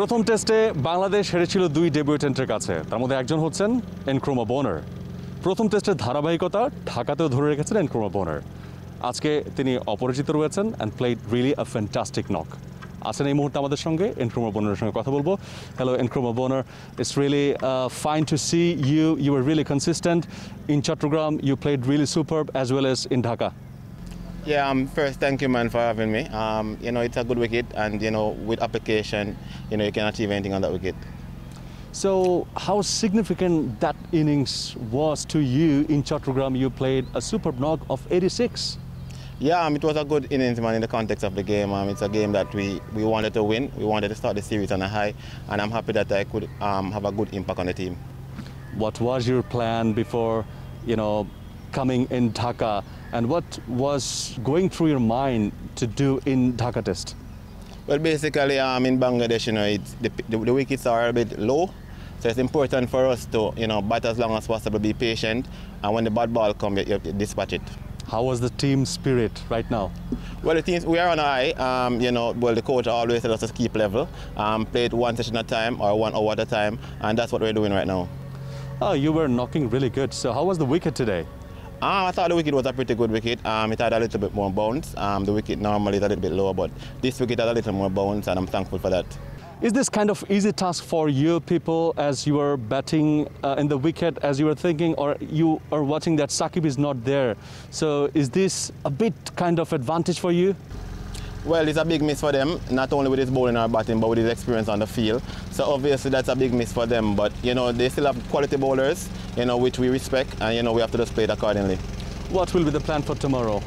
প্রথম টেস্টে বাংলাদেশ হেরেছিল দুই ডেবিউটেন্টের কাছে তার মধ্যে একজন হচ্ছেন এনক্রোমা বোনার প্রথম টেস্টের ধারাবাহিকতা ঢাকাতেও ধরে রেখেছেন এনক্রোমা বোনার আজকে তিনি অপরিচিত রয়েছেন and played really a fantastic knock আছেন এই মুহূর্তে আমাদের সঙ্গে এনক্রোমা বোনারের সঙ্গে কথা বলবো hello Nkrumah Bonner it's really fine to see you you are really consistent in Chattogram you played really super as well as in Dhaka Yeah, um, first, thank you, man, for having me. Um, you know, it's a good wicket, and, you know, with application, you know, you can achieve anything on that wicket. So, how significant that innings was to you in Chattogram? You played a superb knock of 86. Yeah, um, it was a good innings, man, in the context of the game. Um, it's a game that we, we wanted to win. We wanted to start the series on a high, and I'm happy that I could um, have a good impact on the team. What was your plan before, you know, coming in Dhaka and what was going through your mind to do in Dhaka test? Well, basically, um, in Bangladesh, you know, it's, the, the, the wickets are a bit low. So it's important for us to, you know, bat as long as possible, be patient, and when the bad ball comes, you, you, dispatch it. How was the team spirit right now? Well, the team, we are on high. Um, you know, well, the coach always tells us to keep level, um, play it one session at a time or one hour at a time, and that's what we're doing right now. Oh, you were knocking really good. So how was the wicket today? Um, I thought the wicket was a pretty good wicket. Um, it had a little bit more bounce. Um, the wicket normally is a little bit lower, but this wicket had a little more bounce, and I'm thankful for that. Is this kind of easy task for you people as you are batting uh, in the wicket, as you are thinking, or you are watching that Sakib is not there? So is this a bit kind of advantage for you? Well, it's a big miss for them, not only with his bowling or batting, but with his experience on the field. So obviously that's a big miss for them, but you know, they still have quality bowlers, you know, which we respect, and you know, we have to just play it accordingly. What will be the plan for tomorrow?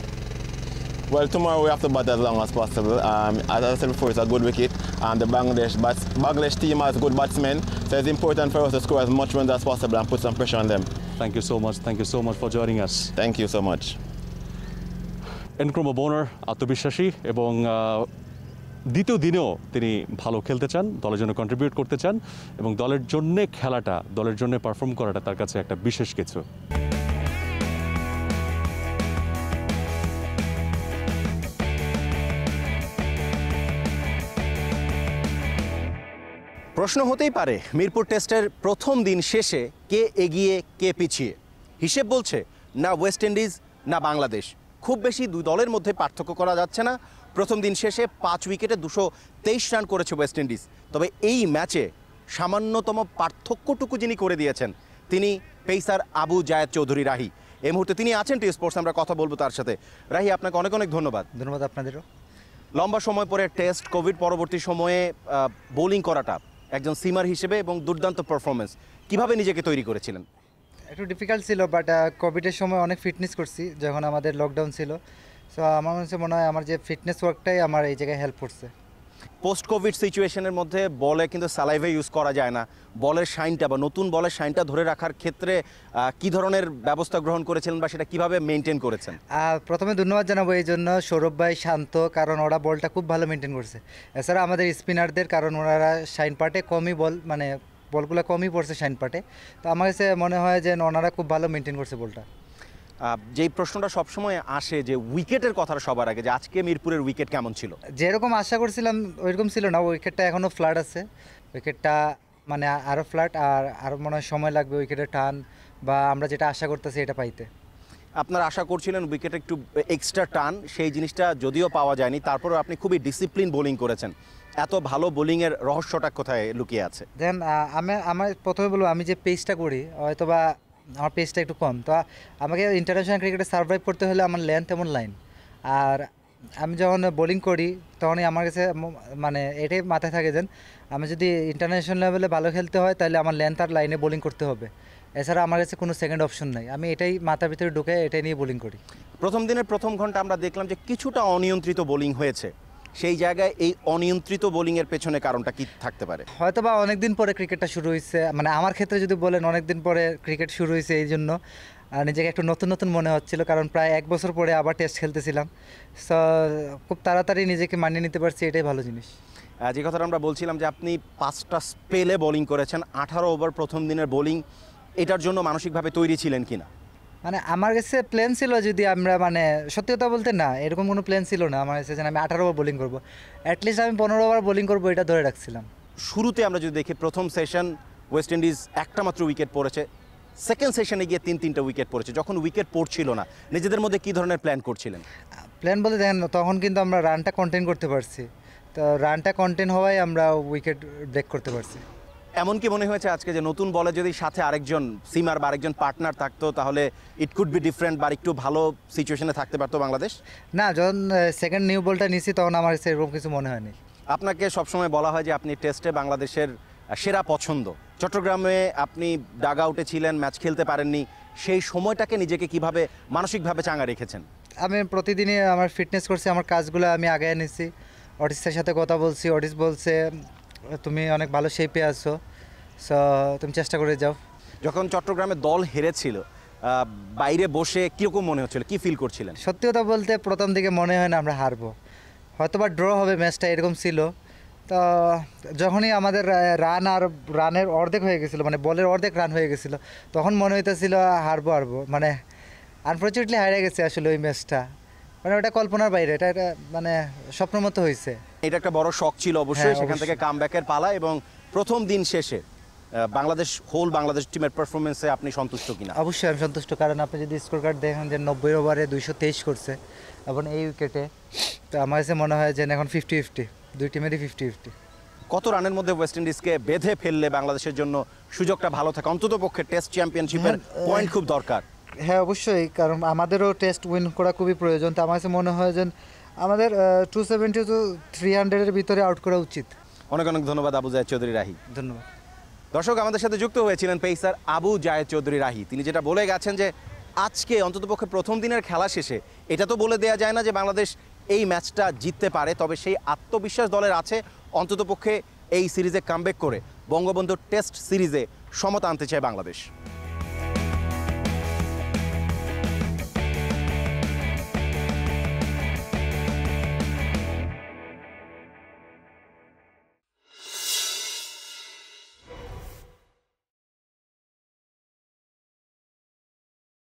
Well, tomorrow we have to bat as long as possible. Um, as I said before, it's a good wicket, and the Bangladesh, bats, Bangladesh team has good batsmen, so it's important for us to score as much runs as possible and put some pressure on them. Thank you so much. Thank you so much for joining us. Thank you so much. Nkrumah Bonner আত্মবিশ্বাসী এবং দ্বিতীয় দিনেও তিনি ভালো খেলতে চান দলের জন্য কন্ট্রিবিউট করতে চান এবং দলের জন্যে খেলাটা দলের জন্য পারফর্ম করাটা তার কাছে একটা বিশেষ কিছু প্রশ্ন হতেই পারে মিরপুর টেস্টের প্রথম দিন শেষে কে এগিয়ে কে পিছিয়ে হিসেব বলছে না ওয়েস্ট ইন্ডিজ না বাংলাদেশ খুব বেশি দুই দলের মধ্যে পার্থক্য করা যাচ্ছে না প্রথম দিন শেষে পাঁচ উইকেটে দুশো তেইশ রান করেছে ওয়েস্ট ইন্ডিজ তবে এই ম্যাচে সামান্যতম পার্থক্যটুকু যিনি করে দিয়েছেন তিনি পেইসার আবু জায়দ চৌধুরী রাহি এই মুহূর্তে তিনি আছেন টি স্পোর্টস আমরা কথা বলবো তার সাথে রাহি আপনাকে অনেক অনেক ধন্যবাদ ধন্যবাদ আপনাদেরও লম্বা সময় পরে টেস্ট কোভিড পরবর্তী সময়ে বোলিং করাটা একজন সিমার হিসেবে এবং দুর্দান্ত পারফরমেন্স কিভাবে নিজেকে তৈরি করেছিলেন একটু ডিফিকাল্ট ছিল বাট কোভিডের uh, সময় অনেক ফিটনেস করছি যখন আমাদের লকডাউন ছিল সো আমার কাছে মনে হয় আমার যে ফিটনেস ওয়ার্কটাই আমার এই জায়গায় হেল্প করছে পোস্ট কোভিড সিচুয়েশনের মধ্যে বলে কিন্তু সালাইভে ইউজ করা যায় না বলের শাইনটা বা নতুন বলের শাইনটা ধরে রাখার ক্ষেত্রে কি ধরনের ব্যবস্থা গ্রহণ করেছিলেন বা সেটা কিভাবে মেনটেন করেছেন প্রথমে ধন্যবাদ জানাবো এই জন্য সৌরভ ভাই শান্ত কারণ ওরা বলটা খুব ভালো মেনটেন করছে এছাড়া আমাদের স্পিনারদের কারণ ওনারা শাইন পার্টে কমই বল মানে বলগুলো কমই পড়ছে সাইন পাটে তো আমার কাছে মনে হয় যে ওনারা খুব ভালো মেনটেন করছে বলটা যেই প্রশ্নটা সবসময় আসে যে উইকেটের কথা সবার আগে যে আজকে মিরপুরের উইকেট কেমন ছিল যেরকম আশা করছিলাম ওইরকম ছিল না উইকেটটা এখনও ফ্ল্যাট আছে উইকেটটা মানে আরও ফ্ল্যাট আর আরও মনে হয় সময় লাগবে উইকেটের টান বা আমরা যেটা আশা করতেছি এটা পাইতে আপনারা আশা করছিলেন উইকেটে একটু এক্সট্রা টান সেই জিনিসটা যদিও পাওয়া যায়নি তারপরে আপনি খুবই ডিসিপ্লিন বোলিং করেছেন এত ভালো বোলিংয়ের রহস্যটা কোথায় লুকিয়ে আছে দেন আমি আমার প্রথমে বলবো আমি যে পেজটা করি হয়তোবা আমার পেজটা একটু কম তো আমাকে ইন্টারন্যাশনাল ক্রিকেটে সার্ভাইভ করতে হলে আমার লেন্থ এমন লাইন আর আমি যখন বোলিং করি তখনই আমার কাছে মানে এটাই মাথায় থাকে যেন আমি যদি ইন্টারন্যাশনাল লেভেলে ভালো খেলতে হয় তাহলে আমার লেন্থ আর লাইনে বোলিং করতে হবে এছাড়া আমার কাছে কোনো সেকেন্ড অপশন নাই আমি এটাই মাথার ভিতরে ঢুকে এটাই নিয়ে বোলিং করি প্রথম দিনের প্রথম ঘন্টা আমরা দেখলাম যে কিছুটা অনিয়ন্ত্রিত বোলিং হয়েছে সেই জায়গায় এই অনিয়ন্ত্রিত বোলিংয়ের পেছনে কারণটা কি থাকতে পারে হয়তো বা অনেকদিন পরে ক্রিকেটটা শুরু হয়েছে মানে আমার ক্ষেত্রে যদি বলেন অনেকদিন পরে ক্রিকেট শুরু হয়েছে এই জন্য নিজেকে একটু নতুন নতুন মনে হচ্ছিল কারণ প্রায় এক বছর পরে আবার টেস্ট খেলতেছিলাম সো খুব তাড়াতাড়ি নিজেকে মানিয়ে নিতে পারছি এটাই ভালো জিনিস যে কথাটা আমরা বলছিলাম যে আপনি পাঁচটা স্পেলে বোলিং করেছেন আঠারো ওভার প্রথম দিনের বোলিং এটার জন্য মানসিকভাবে তৈরি ছিলেন কিনা মানে আমার কাছে প্ল্যান ছিল যদি আমরা মানে সত্যি কথা বলতে না এরকম কোনো প্ল্যান ছিল না আমার কাছে যে আমি আঠারো ওভার বোলিং করবো অ্যাটলিস্ট আমি পনেরো ওভার বোলিং করবো এটা ধরে রাখছিলাম শুরুতে আমরা যদি দেখি প্রথম সেশন ওয়েস্ট ইন্ডিজ একটা মাত্র উইকেট পড়েছে সেকেন্ড সেশনে গিয়ে তিন তিনটা উইকেট পড়েছে যখন উইকেট পড়ছিল না নিজেদের মধ্যে কী ধরনের প্ল্যান করছিলেন প্ল্যান বলতে দেখেন তখন কিন্তু আমরা রানটা কন্টেন করতে পারছি তো রানটা কন্টেন হওয়ায় আমরা উইকেট ব্রেক করতে পারছি এমন কি মনে হয়েছে আজকে যে নতুন বলে যদি সাথে আরেকজন সিমার বা আরেকজন পার্টনার থাকতো তাহলে ইট কুড বি ডিফারেন্ট বা একটু ভালো সিচুয়েশনে থাকতে পারতো বাংলাদেশ না যখন সেকেন্ড নিউ বলটা নিয়েছি তখন আমার সেরকম কিছু মনে হয়নি আপনাকে সবসময় বলা হয় যে আপনি টেস্টে বাংলাদেশের সেরা পছন্দ চট্টগ্রামে আপনি ডাগ আউটে ছিলেন ম্যাচ খেলতে পারেননি সেই সময়টাকে নিজেকে কিভাবে মানসিকভাবে চাঙা রেখেছেন আমি প্রতিদিনই আমার ফিটনেস করছি আমার কাজগুলো আমি আগে নিছি অডিসের সাথে কথা বলছি অডিস বলছে তুমি অনেক ভালো শেপে আছো সো তুমি চেষ্টা করে যাও যখন চট্টগ্রামে দল হেরেছিল বাইরে বসে কীরকম মনে হচ্ছিল কি ফিল করছিলেন সত্যি কথা বলতে প্রথম দিকে মনে হয় না আমরা হারবো হয়তোবা ড্র হবে ম্যাচটা এরকম ছিল তো যখনই আমাদের রান আর রানের অর্ধেক হয়ে গেছিলো মানে বলের অর্ধেক রান হয়ে গেছিলো তখন মনে হইতেছিল হারবো হারবো মানে আনফর্চুনেটলি হারিয়ে গেছে আসলে ওই ম্যাচটা মানে ওটা কল্পনার বাইরে এটা মানে স্বপ্নমতো হয়েছে এটা একটা বড় শখ ছিল অবশ্যই হ্যাঁ, সেখান থেকে কামব্যাকের পালা এবং প্রথম দিন শেষে বাংলাদেশ হোল বাংলাদেশ টিমের পারফরমেন্সে আপনি সন্তুষ্ট কিনা অবশ্যই আমি সন্তুষ্ট কারণ আপনি যদি স্কোর কার্ড দেখেন যে নব্বই ওভারে দুইশো তেইশ করছে এবং এই উইকেটে তো আমার কাছে মনে হয় যে এখন ফিফটি ফিফটি দুই টিমেরই ফিফটি ফিফটি কত রানের মধ্যে ওয়েস্ট ইন্ডিজকে বেঁধে ফেললে বাংলাদেশের জন্য সুযোগটা ভালো থাকে অন্তত পক্ষে টেস্ট চ্যাম্পিয়নশিপের পয়েন্ট খুব দরকার হ্যাঁ অবশ্যই কারণ আমাদেরও টেস্ট উইন করা খুবই প্রয়োজন তো আমার কাছে মনে হয় যে আমাদের টু সেভেন্টি টু থ্রি হান্ড্রেডের ভিতরে আউট করা উচিত অনেক অনেক ধন্যবাদ আবু জায়দ চৌধুরী রাহি ধন্যবাদ দর্শক আমাদের সাথে যুক্ত হয়েছিলেন পেসার আবু জায়দ চৌধুরী রাহি তিনি যেটা বলে গেছেন যে আজকে অন্ততপক্ষে প্রথম দিনের খেলা শেষে এটা তো বলে দেয়া যায় না যে বাংলাদেশ এই ম্যাচটা জিততে পারে তবে সেই আত্মবিশ্বাস দলের আছে অন্ততপক্ষে এই সিরিজে কামব্যাক করে বঙ্গবন্ধু টেস্ট সিরিজে সমতা আনতে চায় বাংলাদেশ